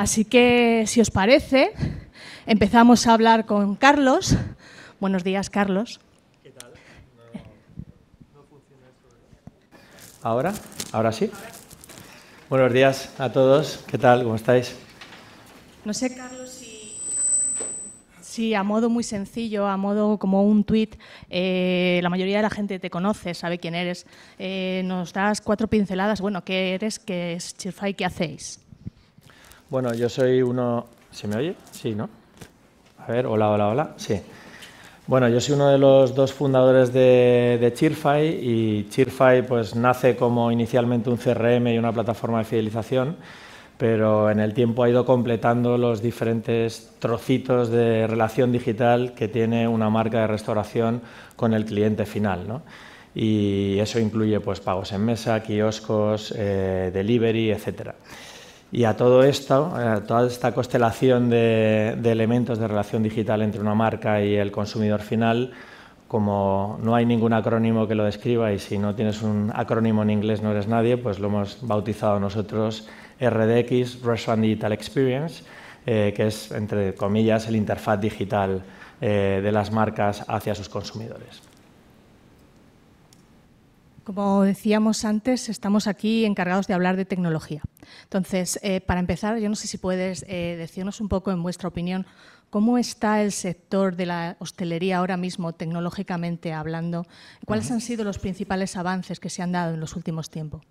Así que, si os parece, empezamos a hablar con Carlos. Buenos días, Carlos. ¿Qué tal? No, funciona ¿Ahora? ¿Ahora sí? Buenos días a todos. ¿Qué tal? ¿Cómo estáis? No sé, Carlos, si, a modo muy sencillo, a modo como un tuit, eh, la mayoría de la gente te conoce, sabe quién eres. Eh, nos das cuatro pinceladas. Bueno, ¿qué eres? ¿Qué es Chirfai? ¿Qué hacéis? Bueno, yo soy uno. ¿Se me oye? Sí, ¿no? A ver, hola, hola, hola. Sí. Bueno, yo soy uno de los dos fundadores de, de Cheerfy y Cheerfy pues, nace como inicialmente un CRM y una plataforma de fidelización, pero en el tiempo ha ido completando los diferentes trocitos de relación digital que tiene una marca de restauración con el cliente final. Y eso incluye pues, pagos en mesa, kioscos, eh, delivery, etcétera. Y a todo esto, a eh, toda esta constelación de, elementos de relación digital entre una marca y el consumidor final, como no hay ningún acrónimo que lo describa y si no tienes un acrónimo en inglés no eres nadie, pues lo hemos bautizado nosotros RDX, Restaurant Digital Experience, eh, que es, entre comillas, el interfaz digital eh, de las marcas hacia sus consumidores. Como decíamos antes, estamos aquí encargados de hablar de tecnología. Entonces, eh, para empezar, yo no sé si puedes eh, decirnos un poco, en vuestra opinión, cómo está el sector de la hostelería ahora mismo, tecnológicamente hablando. ¿Cuáles han sido los principales avances que se han dado en los últimos tiempos?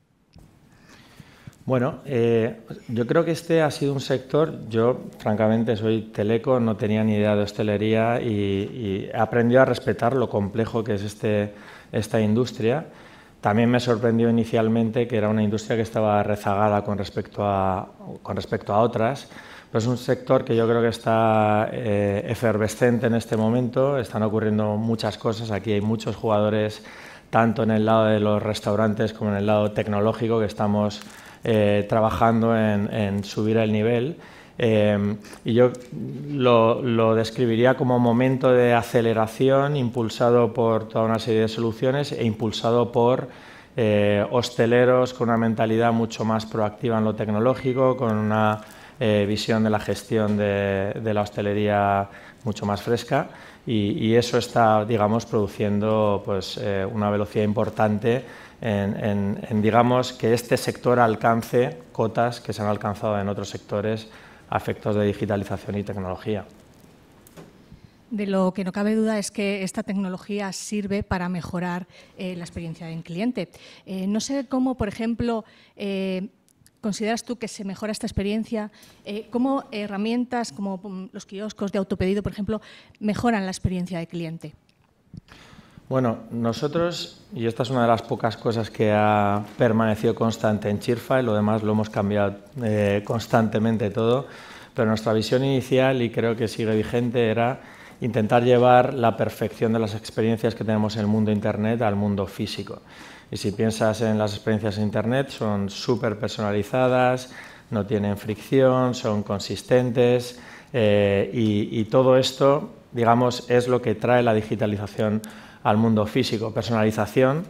Bueno, eh, yo creo que este ha sido un sector, yo francamente soy teleco, no tenía ni idea de hostelería y, y he aprendido a respetar lo complejo que es este, esta industria también me sorprendió inicialmente que era una industria que estaba rezagada con respecto a, con respecto a otras, pero es un sector que yo creo que está eh, efervescente en este momento, están ocurriendo muchas cosas, aquí hay muchos jugadores tanto en el lado de los restaurantes como en el lado tecnológico que estamos eh, trabajando en, en subir el nivel Em, y yo lo, describiría como momento de aceleración impulsado por toda una serie de soluciones e impulsado por eh, hosteleros con una mentalidad mucho más proactiva en lo tecnológico, con una eh, visión de la gestión de, la hostelería mucho más fresca y, eso está, digamos, produciendo pues, eh, una velocidad importante en, en, digamos, que este sector alcance cotas que se han alcanzado en otros sectores a efectos de digitalización y tecnología. De lo que no cabe duda es que esta tecnología sirve para mejorar eh, la experiencia del cliente. Eh, no sé cómo, por ejemplo, eh, consideras tú que se mejora esta experiencia. ¿Cómo herramientas como mm, los kioscos de autopedido, por ejemplo, mejoran la experiencia del cliente? Bueno, nosotros, y esta es una de las pocas cosas que ha permanecido constante en Chirfa, y lo demás lo hemos cambiado eh, constantemente todo, pero nuestra visión inicial, y creo que sigue vigente, era intentar llevar la perfección de las experiencias que tenemos en el mundo Internet al mundo físico. Y si piensas en las experiencias en Internet, son súper personalizadas, no tienen fricción, son consistentes, eh, y, y todo esto, digamos, es lo que trae la digitalización al mundo físico. Personalización,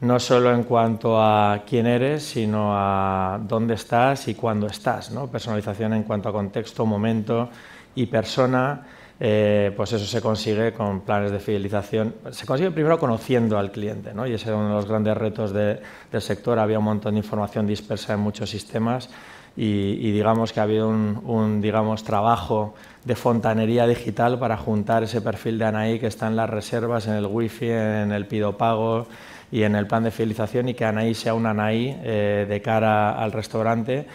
no solo en cuanto a quién eres, sino a dónde estás y cuándo estás. Personalización en cuanto a contexto, momento y persona, eh, pues eso se consigue con planes de fidelización. Se consigue primero conociendo al cliente, ¿no? y ese es uno de los grandes retos del sector. Había un montón de información dispersa en muchos sistemas y, digamos que ha habido un, digamos, trabajo de fontanería digital para juntar ese perfil de Anaí que está en las reservas, en el wifi, en el pido pago y en el plan de fidelización y que Anaí sea un Anaí eh, de cara al restaurante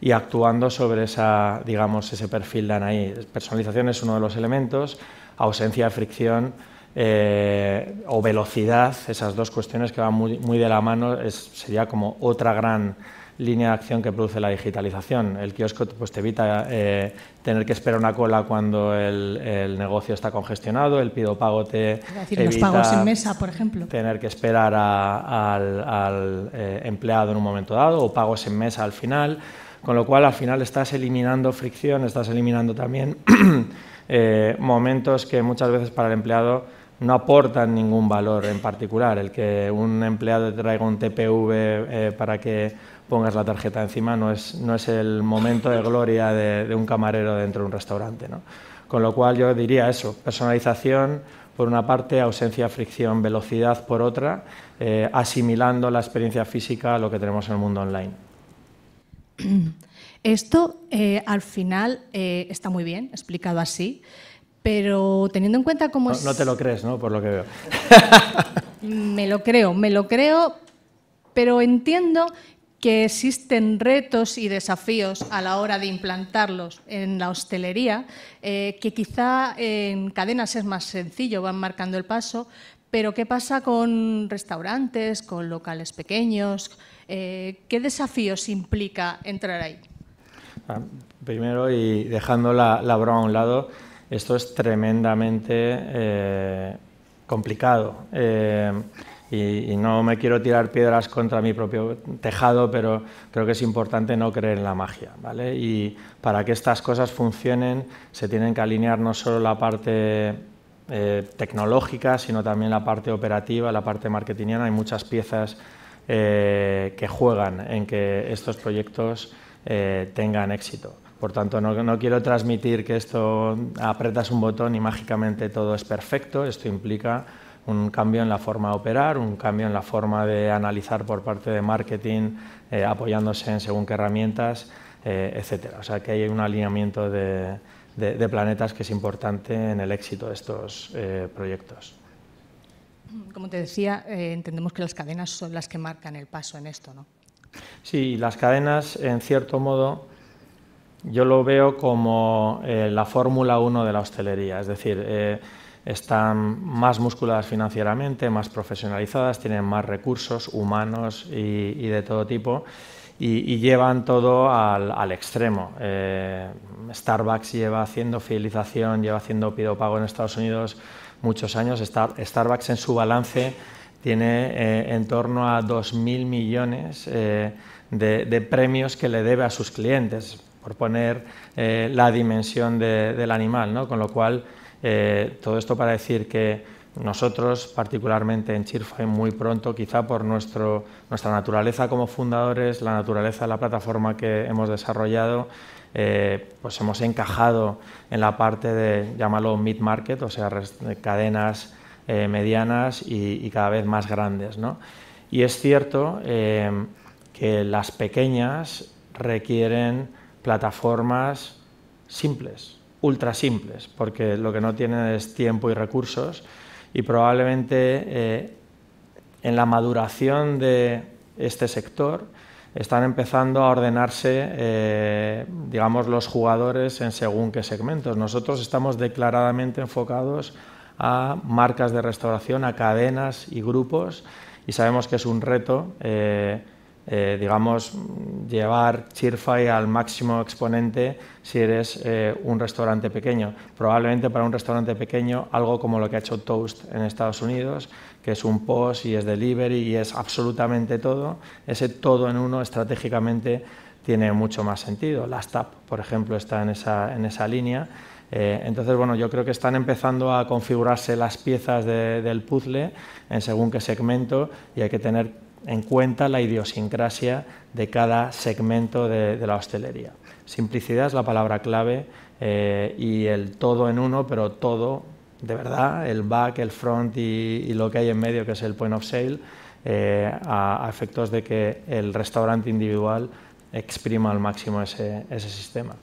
y actuando sobre esa, digamos, ese perfil de Anaí. Personalización es uno de los elementos, ausencia de fricción eh, o velocidad, esas dos cuestiones que van muy, muy de la mano, sería como otra gran línea de acción que produce la digitalización. El kiosco pues, te evita eh, tener que esperar una cola cuando el, negocio está congestionado, el pido pago te decir, los pagos en mesa, por ejemplo. tener que esperar al, eh, empleado en un momento dado o pagos en mesa al final, con lo cual al final estás eliminando fricción, estás eliminando también eh, momentos que muchas veces para el empleado no aportan ningún valor en particular. El que un empleado te traiga un TPV eh, para que pongas la tarjeta encima no es, no es el momento de gloria de, un camarero dentro de un restaurante. Con lo cual yo diría eso, personalización por una parte, ausencia de fricción, velocidad por otra, eh, asimilando la experiencia física a lo que tenemos en el mundo online. Esto eh, al final está muy bien explicado así. Pero teniendo en cuenta cómo no, es... No te lo crees, ¿no? Por lo que veo. me lo creo, me lo creo, pero entiendo que existen retos y desafíos a la hora de implantarlos en la hostelería, eh, que quizá en cadenas es más sencillo, van marcando el paso, pero ¿qué pasa con restaurantes, con locales pequeños? Eh, ¿Qué desafíos implica entrar ahí? Ah, primero, y dejando la broma a un lado, esto es tremendamente eh, complicado. Eh, y, no me quiero tirar piedras contra mi propio tejado, pero creo que es importante no creer en la magia. Y para que estas cosas funcionen se tienen que alinear no solo la parte eh, tecnológica, sino también la parte operativa, la parte marketingiana. Hay muchas piezas que juegan en que estos proyectos tengan éxito. Por tanto, no, quiero transmitir que esto apretas un botón y mágicamente todo es perfecto. Esto implica un cambio en la forma de operar, un cambio en la forma de analizar por parte de marketing, eh, apoyándose en según qué herramientas, eh, etcétera. O sea que hay un alineamiento de, planetas que es importante en el éxito de estos eh, proyectos. Como te decía, entendemos que las cadenas son las que marcan el paso en esto, ¿no? Sí, las cadenas, en cierto modo, yo lo veo como eh, la Fórmula 1 de la hostelería, es decir, eh, están más musculadas financieramente, más profesionalizadas, tienen más recursos humanos y, de todo tipo. Y, llevan todo al, extremo. Eh, Starbucks lleva haciendo fidelización, lleva haciendo pido pago en Estados Unidos muchos años. Starbucks en su balance tiene en torno a 2.000 millones de premios que le debe a sus clientes por poner eh, la dimensión del animal, con lo cual eh, todo esto para decir que nosotros, particularmente en Chirfine, muy pronto, quizá por nuestra naturaleza como fundadores, la naturaleza de la plataforma que hemos desarrollado, eh, pues hemos encajado en la parte de, llámalo mid-market, o sea, cadenas medianas y, cada vez más grandes. Y es cierto que las pequeñas requieren plataformas simples, ultra simples, porque lo que no tienen es tiempo y recursos y probablemente eh, en la maduración de este sector están empezando a ordenarse, eh, digamos, los jugadores en según qué segmentos. Nosotros estamos declaradamente enfocados a marcas de restauración, a cadenas y grupos, y sabemos que es un reto eh, eh, digamos, llevar cheerfy al máximo exponente si eres eh, un restaurante pequeño. Probablemente para un restaurante pequeño, algo como lo que ha hecho Toast en Estados Unidos, que es un post y es delivery y es absolutamente todo, ese todo en uno estratégicamente tiene mucho más sentido. Last Tap, por ejemplo, está en esa, en esa línea. Eh, entonces, bueno, yo creo que están empezando a configurarse las piezas del puzzle en según qué segmento y hay que tener en cuenta la idiosincrasia de cada segmento de, la hostelería. Simplicidad es la palabra clave eh, y el todo en uno, pero todo, de verdad, el back, el front y, lo que hay en medio, que es el point of sale, eh, a, efectos de que el restaurante individual exprima al máximo ese, ese sistema.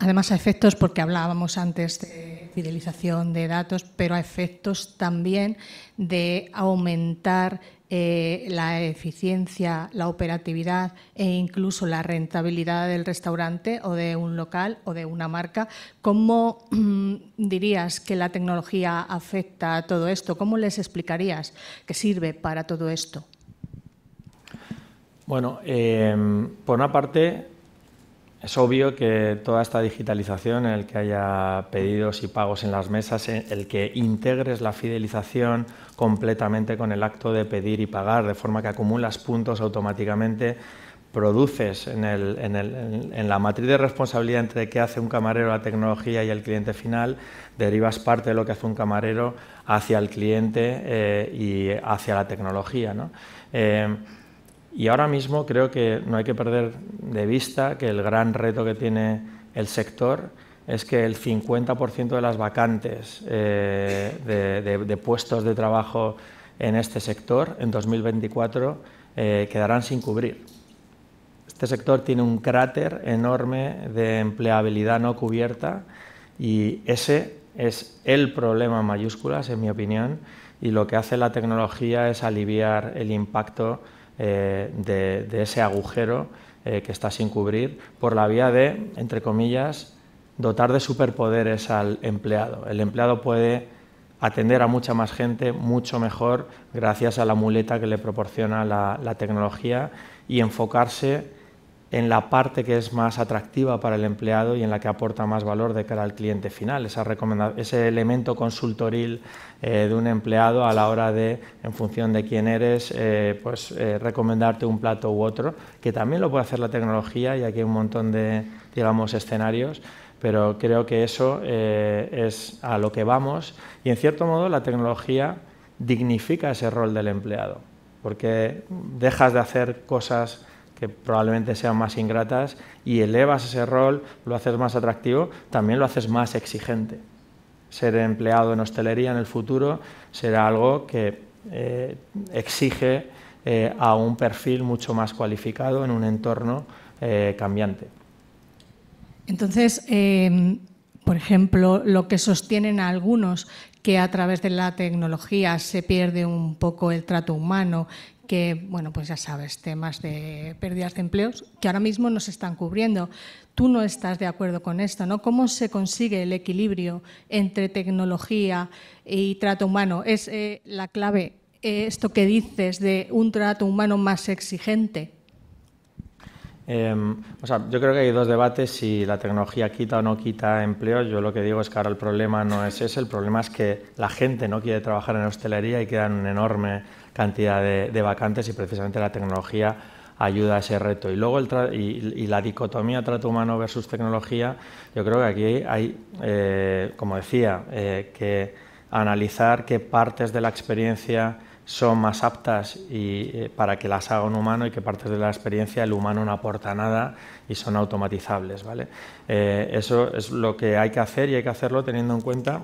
Además, a efectos, porque hablábamos antes de fidelización de datos, pero a efectos también de aumentar eh, la eficiencia, la operatividad e incluso la rentabilidad del restaurante o de un local o de una marca. ¿Cómo mm, dirías que la tecnología afecta a todo esto? ¿Cómo les explicarías que sirve para todo esto? Bueno, eh, por una parte, es obvio que toda esta digitalización, el que haya pedidos y pagos en las mesas, eh, el que integres la fidelización completamente con el acto de pedir y pagar, de forma que acumulas puntos automáticamente, produces en, la matriz de responsabilidad entre qué hace un camarero, la tecnología y el cliente final, derivas parte de lo que hace un camarero hacia el cliente eh, y hacia la tecnología. ¿no? Eh, y ahora mismo creo que no hay que perder de vista que el gran reto que tiene el sector es que el 50% de las vacantes eh, de, puestos de trabajo en este sector en 2024 eh, quedarán sin cubrir. Este sector tiene un cráter enorme de empleabilidad no cubierta y ese es el problema en mayúsculas, en mi opinión, y lo que hace la tecnología es aliviar el impacto eh, de, ese agujero eh, que está sin cubrir por la vía de, entre comillas, dotar de superpoderes al empleado. El empleado puede atender a mucha más gente mucho mejor gracias a la muleta que le proporciona la tecnología y enfocarse en la parte que es más atractiva para el empleado y en la que aporta más valor de cara al cliente final, Esa ese elemento consultoril eh, de un empleado a la hora de, en función de quién eres, eh, pues eh, recomendarte un plato u otro, que también lo puede hacer la tecnología y aquí hay un montón de, digamos, escenarios, pero creo que eso es a lo que vamos y en cierto modo la tecnología dignifica ese rol del empleado, porque dejas de hacer cosas que probablemente sean más ingratas, y elevas ese rol, lo haces más atractivo, también lo haces más exigente. Ser empleado en hostelería en el futuro será algo que eh, exige eh, a un perfil mucho más cualificado en un entorno eh, cambiante. Entonces, em, por ejemplo, lo que sostienen algunos que a través de la tecnología se pierde un poco el trato humano que, bueno, pues ya sabes, temas de pérdidas de empleos que ahora mismo no se están cubriendo. Tú no estás de acuerdo con esto, ¿no? ¿Cómo se consigue el equilibrio entre tecnología y trato humano? ¿Es eh, la clave eh, esto que dices de un trato humano más exigente? Em, o sea, yo creo que hay dos debates si la tecnología quita o no quita empleos. Yo lo que digo es que ahora el problema no es ese, el problema es que la gente no quiere trabajar en hostelería y quedan un enorme cantidad de, vacantes y precisamente la tecnología ayuda a ese reto. Y luego el y, la dicotomía trato humano versus tecnología, yo creo que aquí hay, eh, como decía, eh, que analizar qué partes de la experiencia son más aptas y, eh, para que las haga un humano y qué partes de la experiencia el humano no aporta nada y son automatizables. ¿vale? eso es lo que hay que hacer y hay que hacerlo teniendo en cuenta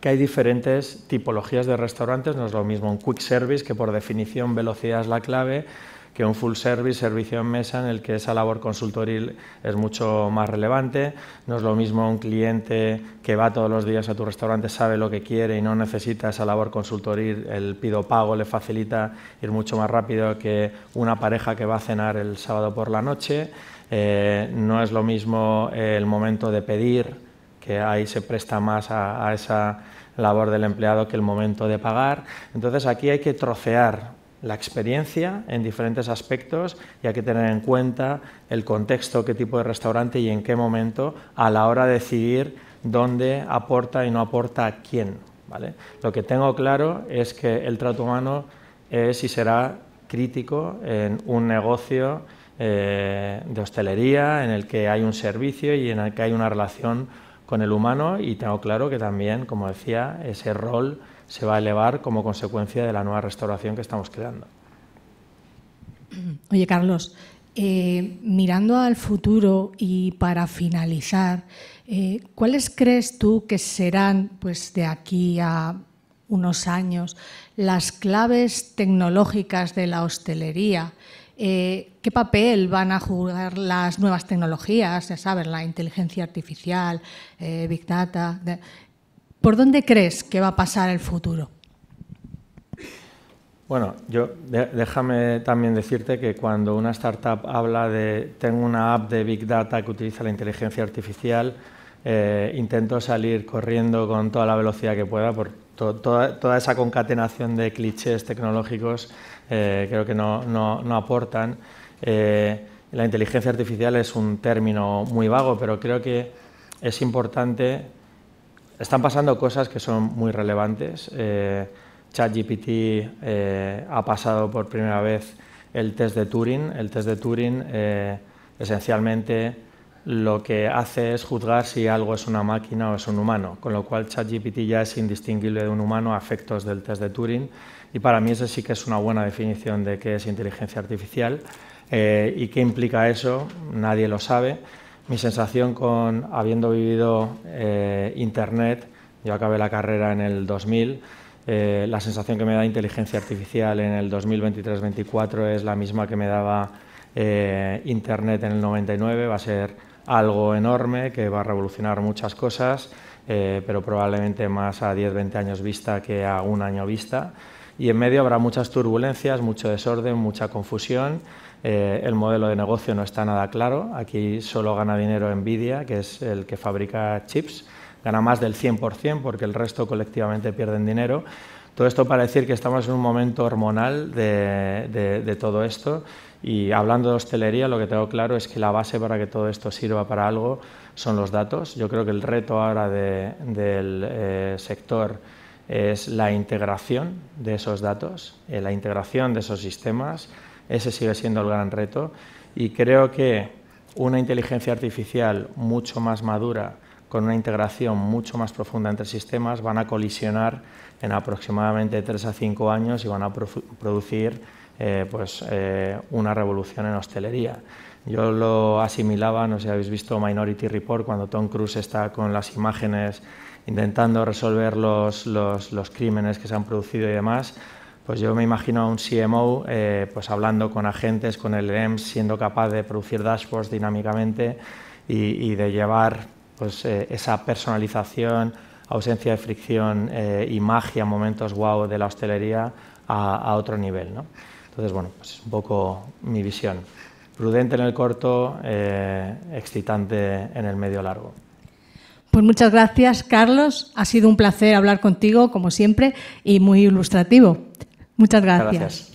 que hay diferentes tipologías de restaurantes, no es lo mismo un quick service, que por definición velocidad es la clave, que un full service, servicio en mesa, en el que esa labor consultoril es mucho más relevante. No es lo mismo un cliente que va todos los días a tu restaurante, sabe lo que quiere y no necesita esa labor consultoril, el pido pago le facilita ir mucho más rápido que una pareja que va a cenar el sábado por la noche. Eh, no es lo mismo el momento de pedir que ahí se presta más a, esa labor del empleado que el momento de pagar. Entonces aquí hay que trocear la experiencia en diferentes aspectos y hay que tener en cuenta el contexto, qué tipo de restaurante y en qué momento a la hora de decidir dónde aporta y no aporta a quién. ¿vale? Lo que tengo claro es que el trato humano es y será crítico en un negocio eh, de hostelería en el que hay un servicio y en el que hay una relación con el humano y tengo claro que también, como decía, ese rol se va a elevar como consecuencia de la nueva restauración que estamos creando. Oye, Carlos, eh, mirando al futuro y para finalizar, eh, ¿cuáles crees tú que serán, pues de aquí a unos años, las claves tecnológicas de la hostelería eh, qué papel van a jugar las nuevas tecnologías, ya sabes, la inteligencia artificial, eh, Big Data. ¿Por dónde crees que va a pasar el futuro? Bueno, yo déjame también decirte que cuando una startup habla de tengo una app de Big Data que utiliza la inteligencia artificial, eh, intento salir corriendo con toda la velocidad que pueda por toda, esa concatenación de clichés tecnológicos eh, creo que no, aportan. Eh, la inteligencia artificial es un término muy vago, pero creo que es importante. Están pasando cosas que son muy relevantes. ChatGPT ha pasado por primera vez el test de Turing. El test de Turing esencialmente lo que hace es juzgar si algo es una máquina o es un humano, con lo cual ChatGPT ya es indistinguible de un humano a efectos del test de Turing y para mí eso sí que es una buena definición de qué es inteligencia artificial eh, y qué implica eso, nadie lo sabe. Mi sensación con habiendo vivido eh, Internet, yo acabé la carrera en el 2000, eh, la sensación que me da inteligencia artificial en el 2023-2024 es la misma que me daba Internet en el 99, va a ser algo enorme que va a revolucionar muchas cosas, eh, pero probablemente más a 10-20 años vista que a un año vista. Y en medio habrá muchas turbulencias, mucho desorden, mucha confusión. Eh, el modelo de negocio no está nada claro. Aquí solo gana dinero Nvidia, que es el que fabrica chips. Gana más del 100% porque el resto colectivamente pierden dinero. Todo esto para decir que estamos en un momento hormonal de todo esto y hablando de hostelería, lo que tengo claro es que la base para que todo esto sirva para algo son los datos. Yo creo que el reto ahora del eh, sector es la integración de esos datos, eh, la integración de esos sistemas. Ese sigue siendo el gran reto. Y creo que una inteligencia artificial mucho más madura, con una integración mucho más profunda entre sistemas, van a colisionar en aproximadamente 3 a 5 años y van a producir eh, pues, eh, una revolución en hostelería. Yo lo asimilaba, no sé si habéis visto Minority Report, cuando Tom Cruise está con las imágenes intentando resolver los, crímenes que se han producido y demás, pues yo me imagino a un CMO eh, pues hablando con agentes, con el EMS, siendo capaz de producir dashboards dinámicamente y, de llevar pues, esa personalización, ausencia de fricción y magia, momentos wow de la hostelería a, otro nivel. Entonces, bueno, pues es un poco mi visión. Prudente en el corto, eh, excitante en el medio largo. Pues muchas gracias, Carlos. Ha sido un placer hablar contigo, como siempre, y muy ilustrativo. Muchas gracias.